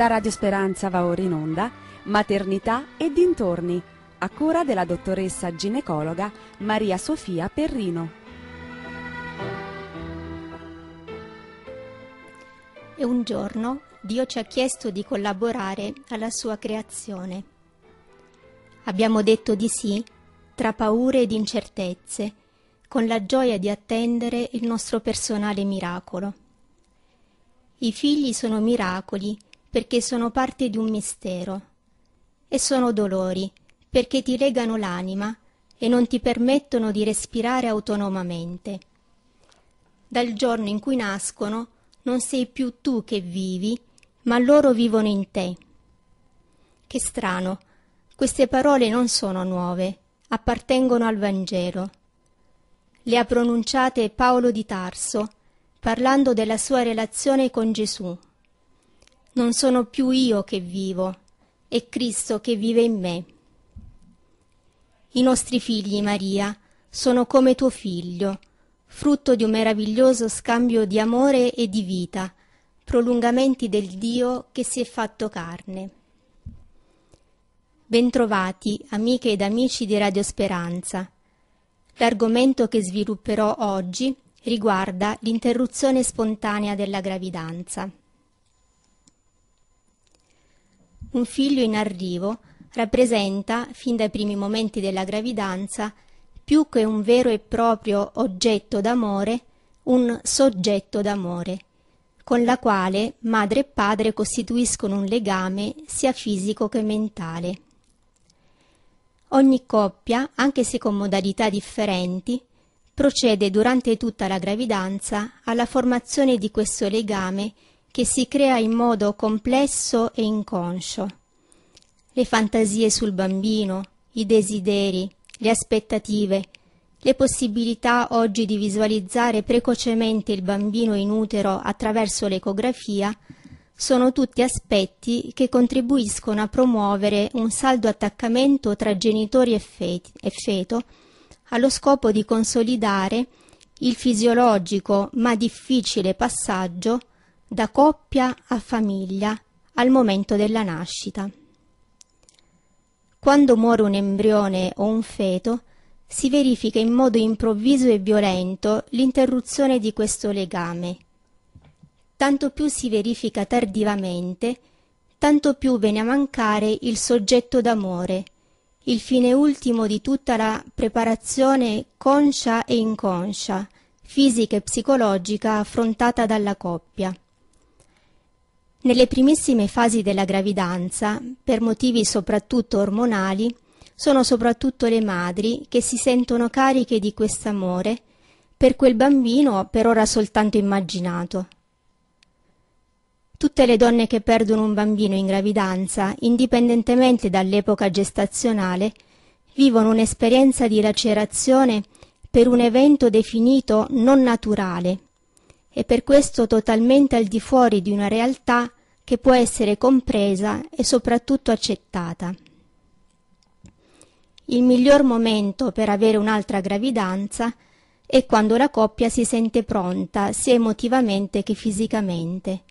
Da Radio Speranza va ora in onda Maternità e dintorni, a cura della dottoressa ginecologa Maria Sofia Perrino. E un giorno Dio ci ha chiesto di collaborare alla sua creazione. Abbiamo detto di sì tra paure ed incertezze, con la gioia di attendere il nostro personale miracolo. I figli sono miracoli perché sono parte di un mistero. E sono dolori, perché ti legano l'anima e non ti permettono di respirare autonomamente. Dal giorno in cui nascono non sei più tu che vivi, ma loro vivono in te. Che strano, queste parole non sono nuove, appartengono al Vangelo. Le ha pronunciate Paolo di Tarso, parlando della sua relazione con Gesù. Non sono più io che vivo, è Cristo che vive in me. I nostri figli, Maria, sono come tuo figlio, frutto di un meraviglioso scambio di amore e di vita, prolungamenti del Dio che si è fatto carne. Bentrovati, amiche ed amici di Radio Speranza. L'argomento che svilupperò oggi riguarda l'interruzione spontanea della gravidanza un figlio in arrivo rappresenta, fin dai primi momenti della gravidanza, più che un vero e proprio oggetto d'amore, un soggetto d'amore, con la quale madre e padre costituiscono un legame sia fisico che mentale. Ogni coppia, anche se con modalità differenti, procede durante tutta la gravidanza alla formazione di questo legame che si crea in modo complesso e inconscio. Le fantasie sul bambino, i desideri, le aspettative, le possibilità oggi di visualizzare precocemente il bambino in utero attraverso l'ecografia sono tutti aspetti che contribuiscono a promuovere un saldo attaccamento tra genitori e, feto allo scopo di consolidare il fisiologico ma difficile passaggio da coppia a famiglia al momento della nascita. Quando muore un embrione o un feto, si verifica in modo improvviso e violento l'interruzione di questo legame. Tanto più si verifica tardivamente, tanto più viene a mancare il soggetto d'amore, il fine ultimo di tutta la preparazione conscia e inconscia, fisica e psicologica affrontata dalla coppia. Nelle primissime fasi della gravidanza, per motivi soprattutto ormonali, sono soprattutto le madri che si sentono cariche di quest'amore per quel bambino per ora soltanto immaginato. Tutte le donne che perdono un bambino in gravidanza, indipendentemente dall'epoca gestazionale, vivono un'esperienza di lacerazione per un evento definito non naturale e per questo totalmente al di fuori di una realtà che può essere compresa e soprattutto accettata. Il miglior momento per avere un'altra gravidanza è quando la coppia si sente pronta sia emotivamente che fisicamente.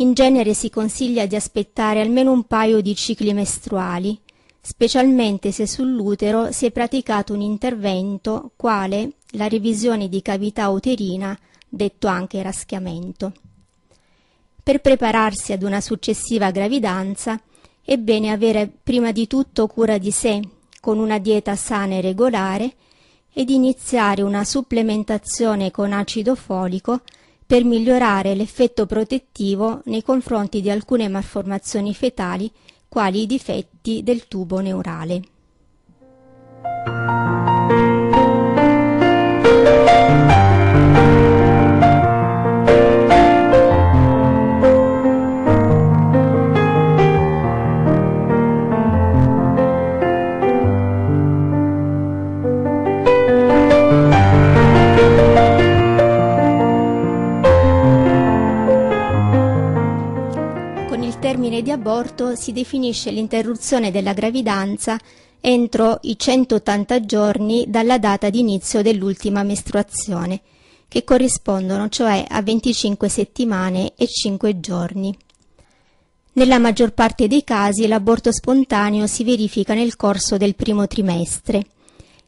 In genere si consiglia di aspettare almeno un paio di cicli mestruali, specialmente se sull'utero si è praticato un intervento quale la revisione di cavità uterina detto anche raschiamento. Per prepararsi ad una successiva gravidanza è bene avere prima di tutto cura di sé, con una dieta sana e regolare, ed iniziare una supplementazione con acido folico per migliorare l'effetto protettivo nei confronti di alcune malformazioni fetali, quali i difetti del tubo neurale. Stato si definisce l'interruzione della gravidanza entro i 180 giorni dalla data di inizio dell'ultima mestruazione, che corrispondono cioè a 25 settimane e 5 giorni. Nella maggior parte dei casi l'aborto spontaneo si verifica nel corso del primo trimestre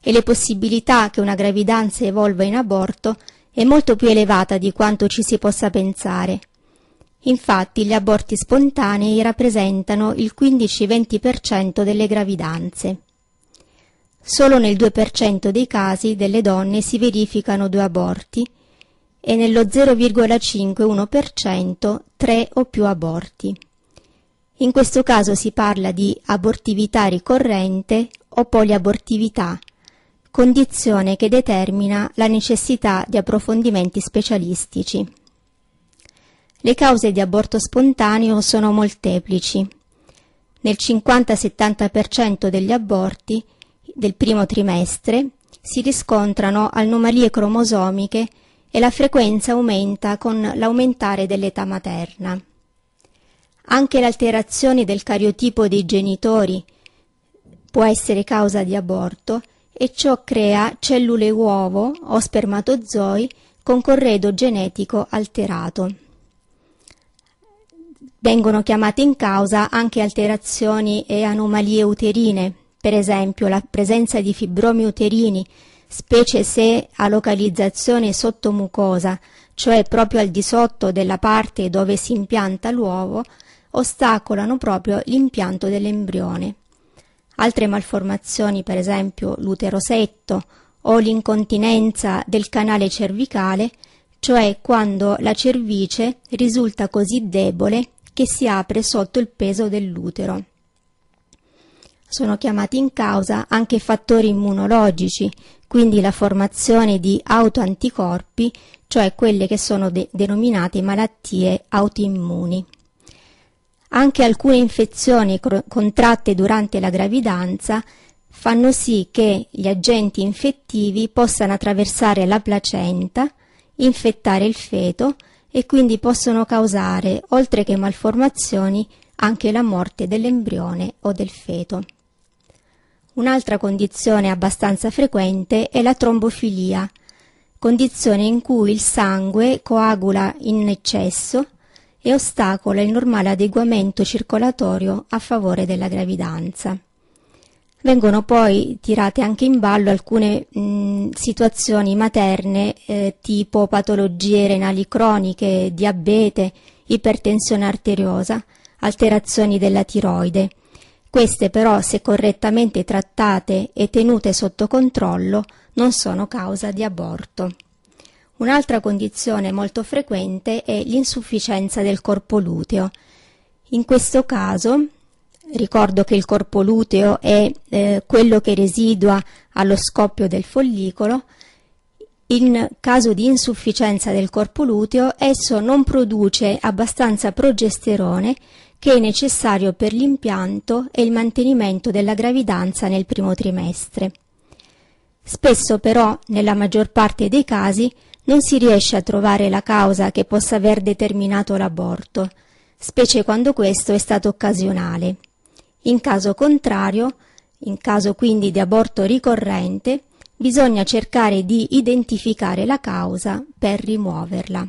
e le possibilità che una gravidanza evolva in aborto è molto più elevata di quanto ci si possa pensare – Infatti gli aborti spontanei rappresentano il 15-20% delle gravidanze. Solo nel 2% dei casi delle donne si verificano due aborti e nello 0,51% tre o più aborti. In questo caso si parla di abortività ricorrente o poliabortività, condizione che determina la necessità di approfondimenti specialistici. Le cause di aborto spontaneo sono molteplici. Nel 50-70% degli aborti del primo trimestre si riscontrano anomalie cromosomiche e la frequenza aumenta con l'aumentare dell'età materna. Anche l'alterazione del cariotipo dei genitori può essere causa di aborto e ciò crea cellule uovo o spermatozoi con corredo genetico alterato. Vengono chiamate in causa anche alterazioni e anomalie uterine, per esempio la presenza di fibromi uterini, specie se a localizzazione sottomucosa, cioè proprio al di sotto della parte dove si impianta l'uovo, ostacolano proprio l'impianto dell'embrione. Altre malformazioni, per esempio l'uterosetto o l'incontinenza del canale cervicale, cioè quando la cervice risulta così debole che si apre sotto il peso dell'utero. Sono chiamati in causa anche fattori immunologici, quindi la formazione di autoanticorpi, cioè quelle che sono de- denominate malattie autoimmuni. Anche alcune infezioni cro- contratte durante la gravidanza fanno sì che gli agenti infettivi possano attraversare la placenta, infettare il feto e quindi possono causare, oltre che malformazioni, anche la morte dell'embrione o del feto. Un'altra condizione abbastanza frequente è la trombofilia, condizione in cui il sangue coagula in eccesso e ostacola il normale adeguamento circolatorio a favore della gravidanza vengono poi tirate anche in ballo alcune mh, situazioni materne eh, tipo patologie renali croniche, diabete, ipertensione arteriosa, alterazioni della tiroide. Queste però, se correttamente trattate e tenute sotto controllo, non sono causa di aborto. Un'altra condizione molto frequente è l'insufficienza del corpo luteo. In questo caso Ricordo che il corpo luteo è eh, quello che residua allo scoppio del follicolo. In caso di insufficienza del corpo luteo, esso non produce abbastanza progesterone che è necessario per l'impianto e il mantenimento della gravidanza nel primo trimestre. Spesso però, nella maggior parte dei casi, non si riesce a trovare la causa che possa aver determinato l'aborto, specie quando questo è stato occasionale. In caso contrario, in caso quindi di aborto ricorrente, bisogna cercare di identificare la causa per rimuoverla.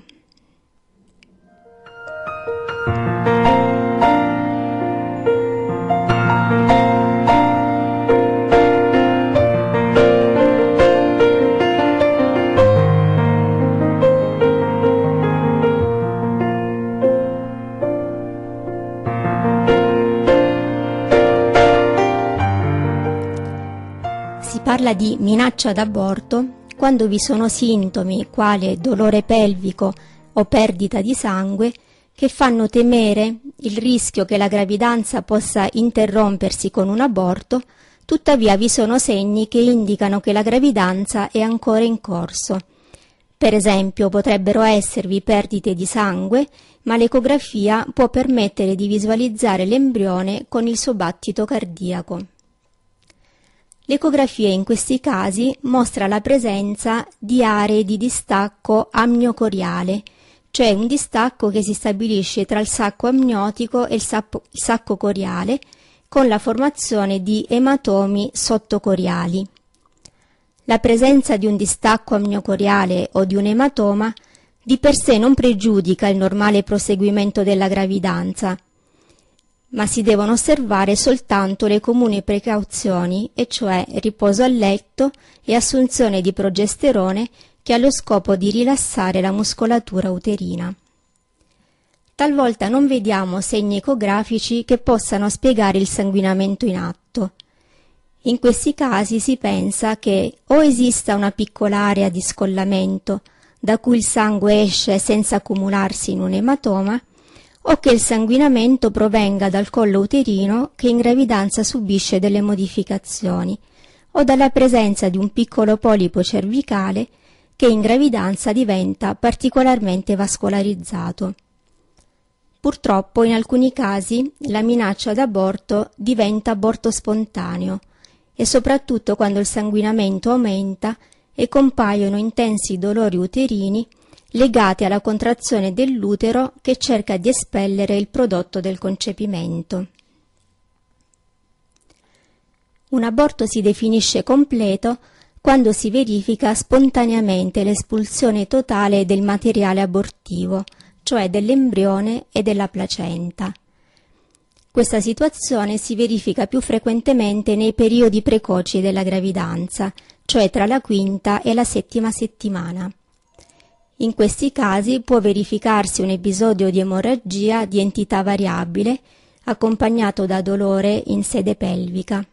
di minaccia d'aborto quando vi sono sintomi quale dolore pelvico o perdita di sangue che fanno temere il rischio che la gravidanza possa interrompersi con un aborto, tuttavia vi sono segni che indicano che la gravidanza è ancora in corso. Per esempio potrebbero esservi perdite di sangue, ma l'ecografia può permettere di visualizzare l'embrione con il suo battito cardiaco. L'ecografia in questi casi mostra la presenza di aree di distacco amniocoriale, cioè un distacco che si stabilisce tra il sacco amniotico e il, sapo, il sacco coriale con la formazione di ematomi sottocoriali. La presenza di un distacco amniocoriale o di un ematoma di per sé non pregiudica il normale proseguimento della gravidanza, ma si devono osservare soltanto le comuni precauzioni, e cioè riposo a letto e assunzione di progesterone che ha lo scopo di rilassare la muscolatura uterina. Talvolta non vediamo segni ecografici che possano spiegare il sanguinamento in atto. In questi casi si pensa che o esista una piccola area di scollamento da cui il sangue esce senza accumularsi in un ematoma, o che il sanguinamento provenga dal collo uterino che in gravidanza subisce delle modificazioni, o dalla presenza di un piccolo polipo cervicale che in gravidanza diventa particolarmente vascolarizzato. Purtroppo in alcuni casi la minaccia d'aborto diventa aborto spontaneo e soprattutto quando il sanguinamento aumenta e compaiono intensi dolori uterini legate alla contrazione dell'utero che cerca di espellere il prodotto del concepimento. Un aborto si definisce completo quando si verifica spontaneamente l'espulsione totale del materiale abortivo, cioè dell'embrione e della placenta. Questa situazione si verifica più frequentemente nei periodi precoci della gravidanza, cioè tra la quinta e la settima settimana. In questi casi può verificarsi un episodio di emorragia di entità variabile, accompagnato da dolore in sede pelvica.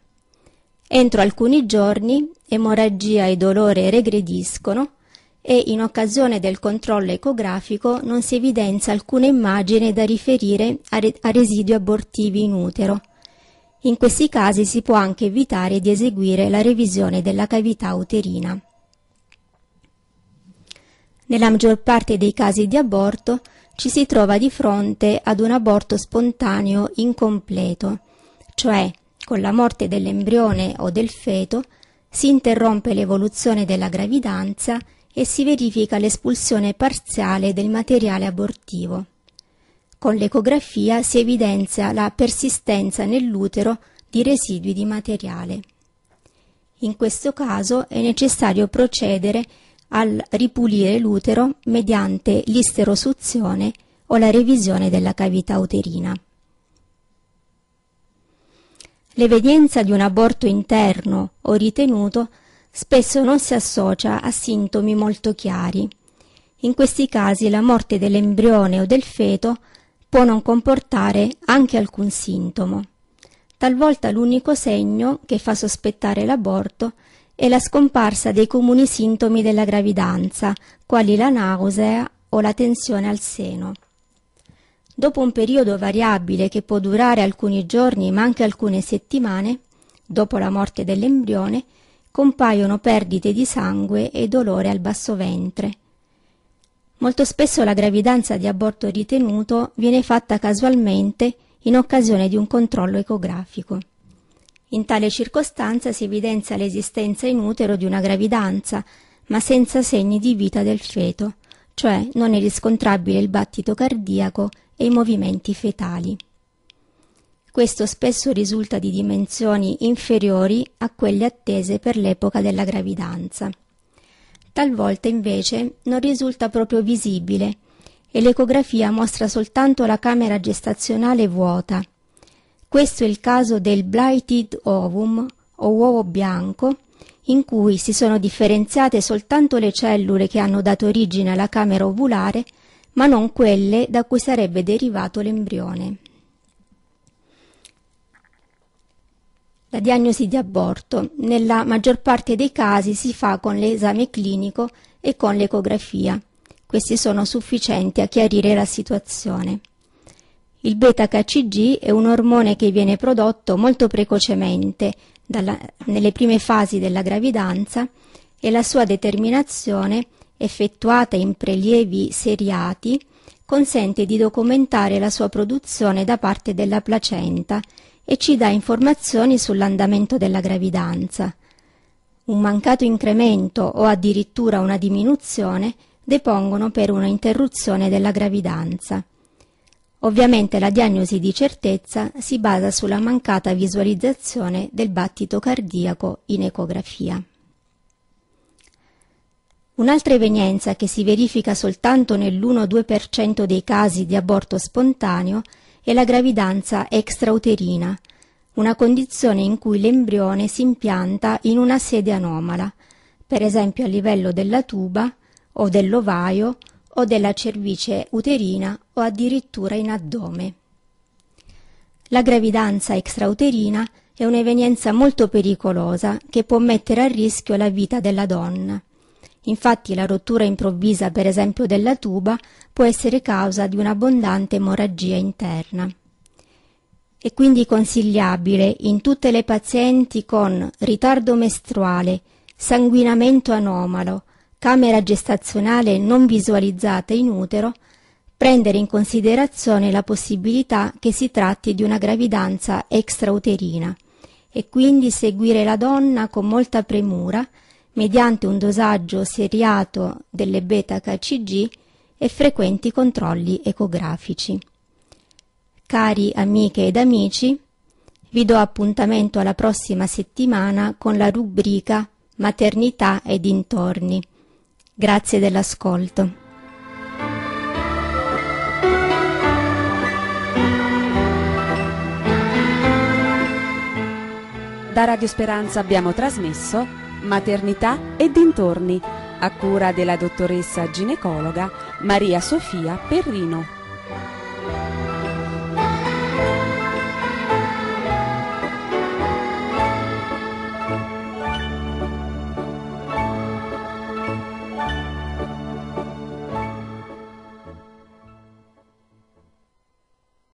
Entro alcuni giorni emorragia e dolore regrediscono e in occasione del controllo ecografico non si evidenza alcuna immagine da riferire a, re- a residui abortivi in utero. In questi casi si può anche evitare di eseguire la revisione della cavità uterina. Nella maggior parte dei casi di aborto ci si trova di fronte ad un aborto spontaneo incompleto, cioè con la morte dell'embrione o del feto si interrompe l'evoluzione della gravidanza e si verifica l'espulsione parziale del materiale abortivo. Con l'ecografia si evidenzia la persistenza nell'utero di residui di materiale. In questo caso è necessario procedere al ripulire l'utero mediante l'isterosuzione o la revisione della cavità uterina. L'evidenza di un aborto interno o ritenuto spesso non si associa a sintomi molto chiari. In questi casi la morte dell'embrione o del feto può non comportare anche alcun sintomo. Talvolta l'unico segno che fa sospettare l'aborto e la scomparsa dei comuni sintomi della gravidanza, quali la nausea o la tensione al seno. Dopo un periodo variabile che può durare alcuni giorni ma anche alcune settimane, dopo la morte dell'embrione, compaiono perdite di sangue e dolore al basso ventre. Molto spesso la gravidanza di aborto ritenuto viene fatta casualmente in occasione di un controllo ecografico. In tale circostanza si evidenzia l'esistenza in utero di una gravidanza, ma senza segni di vita del feto, cioè non è riscontrabile il battito cardiaco e i movimenti fetali. Questo spesso risulta di dimensioni inferiori a quelle attese per l'epoca della gravidanza. Talvolta invece non risulta proprio visibile e l'ecografia mostra soltanto la camera gestazionale vuota, questo è il caso del blighted ovum o uovo bianco, in cui si sono differenziate soltanto le cellule che hanno dato origine alla camera ovulare, ma non quelle da cui sarebbe derivato l'embrione. La diagnosi di aborto nella maggior parte dei casi si fa con l'esame clinico e con l'ecografia. Questi sono sufficienti a chiarire la situazione. Il beta-HCG è un ormone che viene prodotto molto precocemente, dalla, nelle prime fasi della gravidanza, e la sua determinazione, effettuata in prelievi seriati, consente di documentare la sua produzione da parte della placenta e ci dà informazioni sull'andamento della gravidanza. Un mancato incremento o addirittura una diminuzione depongono per una interruzione della gravidanza. Ovviamente la diagnosi di certezza si basa sulla mancata visualizzazione del battito cardiaco in ecografia. Un'altra evenienza che si verifica soltanto nell'1-2% dei casi di aborto spontaneo è la gravidanza extrauterina, una condizione in cui l'embrione si impianta in una sede anomala, per esempio a livello della tuba o dell'ovaio o della cervice uterina o addirittura in addome. La gravidanza extrauterina è un'evenienza molto pericolosa che può mettere a rischio la vita della donna. Infatti la rottura improvvisa, per esempio, della tuba può essere causa di un'abbondante emorragia interna. È quindi consigliabile in tutte le pazienti con ritardo mestruale, sanguinamento anomalo, camera gestazionale non visualizzata in utero, prendere in considerazione la possibilità che si tratti di una gravidanza extrauterina e quindi seguire la donna con molta premura mediante un dosaggio seriato delle beta-HCG e frequenti controlli ecografici. Cari amiche ed amici, vi do appuntamento alla prossima settimana con la rubrica Maternità e dintorni Grazie dell'ascolto. Da Radio Speranza abbiamo trasmesso Maternità e dintorni, a cura della dottoressa ginecologa Maria Sofia Perrino.